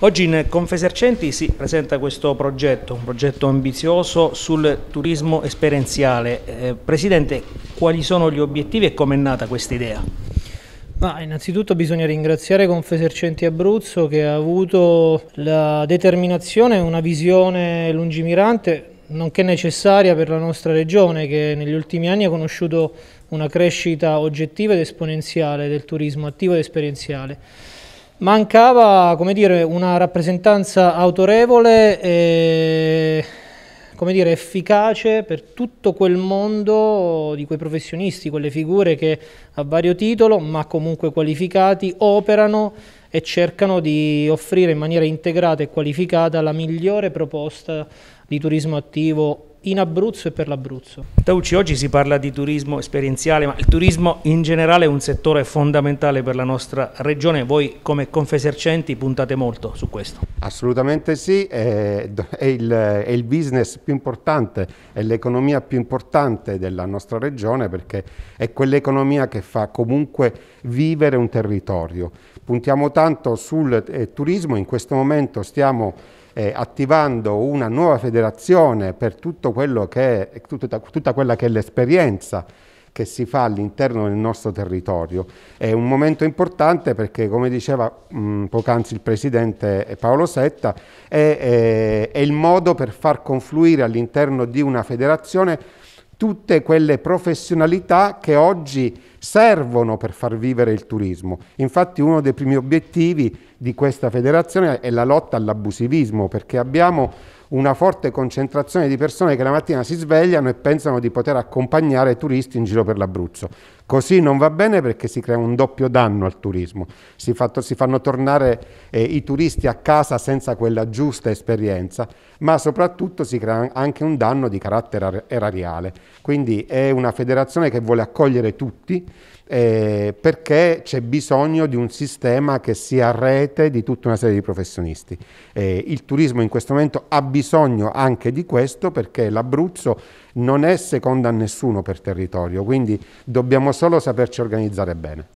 Oggi in Confesercenti si presenta questo progetto, un progetto ambizioso sul turismo esperienziale. Eh, Presidente, quali sono gli obiettivi e com'è nata questa idea? Ma innanzitutto bisogna ringraziare Confesercenti Abruzzo che ha avuto la determinazione, una visione lungimirante, nonché necessaria per la nostra regione che negli ultimi anni ha conosciuto una crescita oggettiva ed esponenziale del turismo attivo ed esperienziale. Mancava dire, una rappresentanza autorevole e dire, efficace per tutto quel mondo di quei professionisti, quelle figure che a vario titolo, ma comunque qualificati, operano e cercano di offrire in maniera integrata e qualificata la migliore proposta di turismo attivo in Abruzzo e per l'Abruzzo. Tauci, oggi si parla di turismo esperienziale, ma il turismo in generale è un settore fondamentale per la nostra regione. Voi come Confesercenti puntate molto su questo. Assolutamente sì, è, è, il, è il, business più importante, è l'economia più importante della nostra regione perché è quell'economia che fa comunque vivere un territorio. Puntiamo tanto sul eh, turismo, in questo momento stiamo eh, attivando una nuova federazione per che, tutta, tutta quella che è l'esperienza che si fa all'interno del nostro territorio. È un momento importante perché, come diceva mh, poc'anzi il Presidente Paolo Setta, è, è, è il modo per far confluire all'interno di una federazione tutte quelle professionalità che oggi servono per far vivere il turismo. Infatti uno dei primi obiettivi di questa federazione è la lotta all'abusivismo, perché abbiamo una forte concentrazione di persone che la mattina si svegliano e pensano di poter accompagnare turisti in giro per l'Abruzzo. Così non va bene perché si crea un doppio danno al turismo, si, fatto, si fanno tornare eh, i turisti a casa senza quella giusta esperienza, ma soprattutto si crea anche un danno di carattere erariale. Quindi è una federazione che vuole accogliere tutti, eh, perché c'è bisogno di un sistema che sia a rete di tutta una serie di professionisti. Eh, il turismo in questo momento ha bisogno anche di questo perché l'Abruzzo non è seconda a nessuno per territorio, quindi dobbiamo solo saperci organizzare bene.